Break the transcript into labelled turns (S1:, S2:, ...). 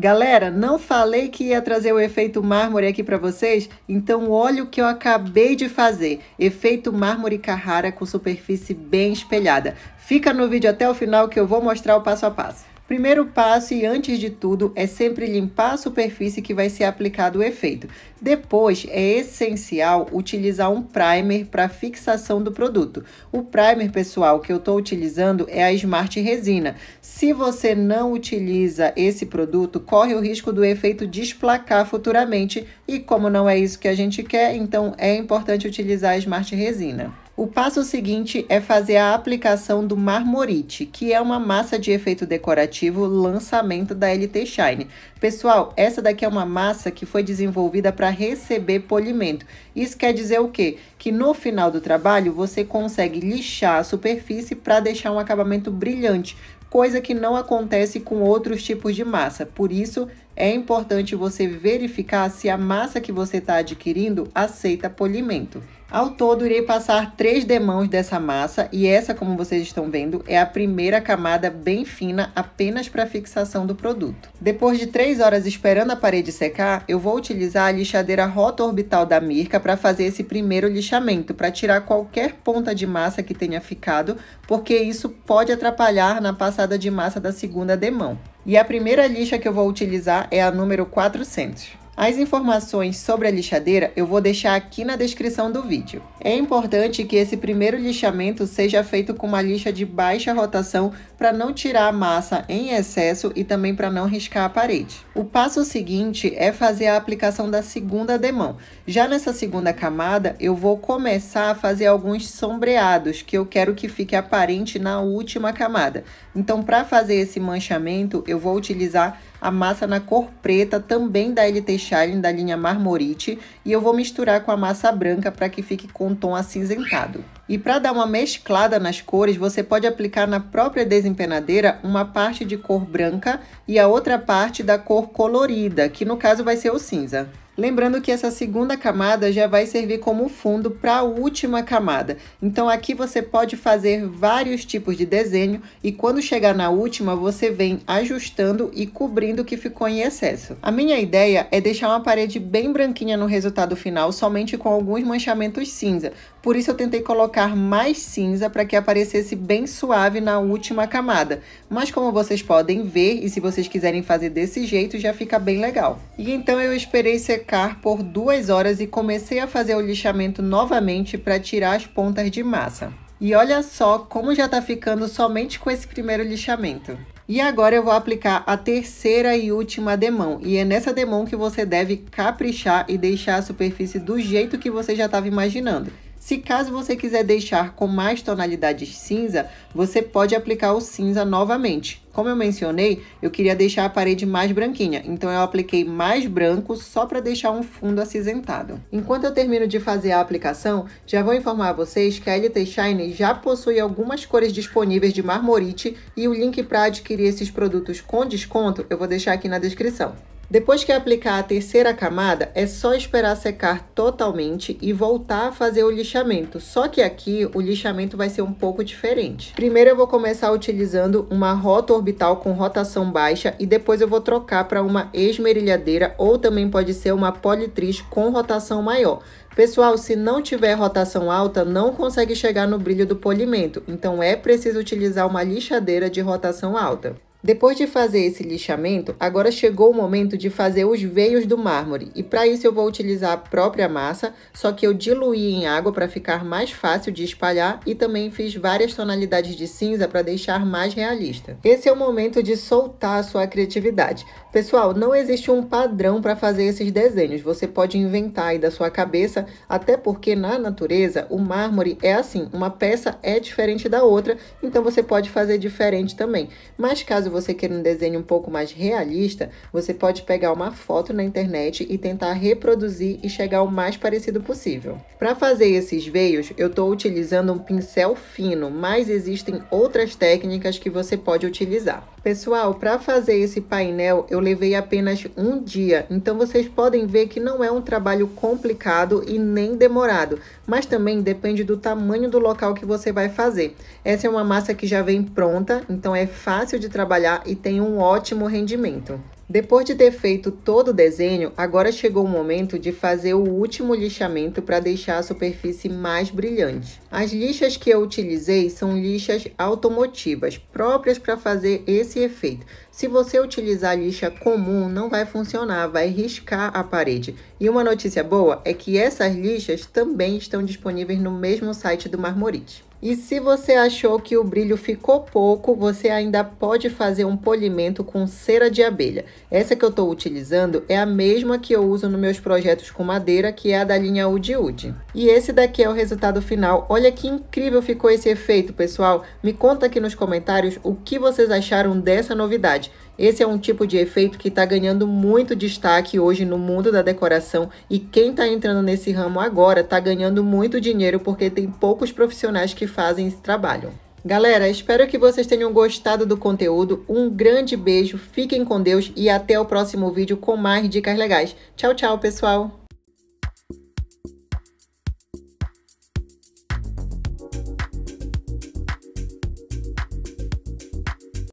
S1: Galera, não falei que ia trazer o efeito mármore aqui para vocês? Então olha o que eu acabei de fazer. Efeito mármore Carrara com superfície bem espelhada. Fica no vídeo até o final que eu vou mostrar o passo a passo. Primeiro passo e antes de tudo é sempre limpar a superfície que vai ser aplicado o efeito. Depois é essencial utilizar um primer para fixação do produto. O primer, pessoal, que eu estou utilizando é a Smart Resina. Se você não utiliza esse produto, corre o risco do efeito desplacar futuramente e como não é isso que a gente quer, então é importante utilizar a Smart Resina. O passo seguinte é fazer a aplicação do marmorite, que é uma massa de efeito decorativo lançamento da LT Shine. Pessoal, essa daqui é uma massa que foi desenvolvida para receber polimento. Isso quer dizer o quê? Que no final do trabalho você consegue lixar a superfície para deixar um acabamento brilhante, coisa que não acontece com outros tipos de massa. Por isso, é importante você verificar se a massa que você está adquirindo aceita polimento. Ao todo, irei passar três demãos dessa massa e essa, como vocês estão vendo, é a primeira camada bem fina apenas para fixação do produto. Depois de três horas esperando a parede secar, eu vou utilizar a lixadeira rota orbital da Mirka para fazer esse primeiro lixamento, para tirar qualquer ponta de massa que tenha ficado, porque isso pode atrapalhar na passada de massa da segunda demão. E a primeira lixa que eu vou utilizar é a número 400. As informações sobre a lixadeira eu vou deixar aqui na descrição do vídeo. É importante que esse primeiro lixamento seja feito com uma lixa de baixa rotação para não tirar a massa em excesso e também para não riscar a parede. O passo seguinte é fazer a aplicação da segunda demão. Já nessa segunda camada, eu vou começar a fazer alguns sombreados que eu quero que fique aparente na última camada. Então, para fazer esse manchamento, eu vou utilizar a massa na cor preta, também da LT Shine, da linha Marmorite, e eu vou misturar com a massa branca para que fique com um tom acinzentado. E para dar uma mesclada nas cores, você pode aplicar na própria desempenadeira uma parte de cor branca e a outra parte da cor colorida, que no caso vai ser o cinza. Lembrando que essa segunda camada já vai servir como fundo para a última camada. Então aqui você pode fazer vários tipos de desenho e quando chegar na última você vem ajustando e cobrindo o que ficou em excesso. A minha ideia é deixar uma parede bem branquinha no resultado final somente com alguns manchamentos cinza. Por isso eu tentei colocar mais cinza para que aparecesse bem suave na última camada. Mas como vocês podem ver e se vocês quiserem fazer desse jeito já fica bem legal. E então eu esperei ser secar por duas horas e comecei a fazer o lixamento novamente para tirar as pontas de massa. E olha só como já está ficando somente com esse primeiro lixamento. E agora eu vou aplicar a terceira e última demão. E é nessa demão que você deve caprichar e deixar a superfície do jeito que você já estava imaginando. Se caso você quiser deixar com mais tonalidades cinza, você pode aplicar o cinza novamente. Como eu mencionei, eu queria deixar a parede mais branquinha, então eu apliquei mais branco só para deixar um fundo acinzentado. Enquanto eu termino de fazer a aplicação, já vou informar vocês que a LT Shine já possui algumas cores disponíveis de marmorite e o link para adquirir esses produtos com desconto eu vou deixar aqui na descrição. Depois que aplicar a terceira camada, é só esperar secar totalmente e voltar a fazer o lixamento. Só que aqui o lixamento vai ser um pouco diferente. Primeiro eu vou começar utilizando uma rota orbital com rotação baixa e depois eu vou trocar para uma esmerilhadeira ou também pode ser uma politriz com rotação maior. Pessoal, se não tiver rotação alta, não consegue chegar no brilho do polimento, então é preciso utilizar uma lixadeira de rotação alta. Depois de fazer esse lixamento, agora chegou o momento de fazer os veios do mármore e para isso eu vou utilizar a própria massa, só que eu diluí em água para ficar mais fácil de espalhar e também fiz várias tonalidades de cinza para deixar mais realista. Esse é o momento de soltar a sua criatividade. Pessoal, não existe um padrão para fazer esses desenhos. Você pode inventar aí da sua cabeça, até porque na natureza o mármore é assim, uma peça é diferente da outra, então você pode fazer diferente também. Mas caso você queira um desenho um pouco mais realista, você pode pegar uma foto na internet e tentar reproduzir e chegar o mais parecido possível. Para fazer esses veios, eu estou utilizando um pincel fino, mas existem outras técnicas que você pode utilizar. Pessoal, para fazer esse painel eu levei apenas um dia, então vocês podem ver que não é um trabalho complicado e nem demorado, mas também depende do tamanho do local que você vai fazer. Essa é uma massa que já vem pronta, então é fácil de trabalhar e tem um ótimo rendimento. Depois de ter feito todo o desenho, agora chegou o momento de fazer o último lixamento para deixar a superfície mais brilhante. As lixas que eu utilizei são lixas automotivas, próprias para fazer esse efeito. Se você utilizar lixa comum, não vai funcionar, vai riscar a parede. E uma notícia boa é que essas lixas também estão disponíveis no mesmo site do Marmorite. E se você achou que o brilho ficou pouco, você ainda pode fazer um polimento com cera de abelha. Essa que eu estou utilizando é a mesma que eu uso nos meus projetos com madeira, que é a da linha Udi Udi. E esse daqui é o resultado final. Olha que incrível ficou esse efeito, pessoal. Me conta aqui nos comentários o que vocês acharam dessa novidade. Esse é um tipo de efeito que está ganhando muito destaque hoje no mundo da decoração e quem está entrando nesse ramo agora está ganhando muito dinheiro porque tem poucos profissionais que fazem esse trabalho. Galera, espero que vocês tenham gostado do conteúdo. Um grande beijo, fiquem com Deus e até o próximo vídeo com mais dicas legais. Tchau, tchau, pessoal!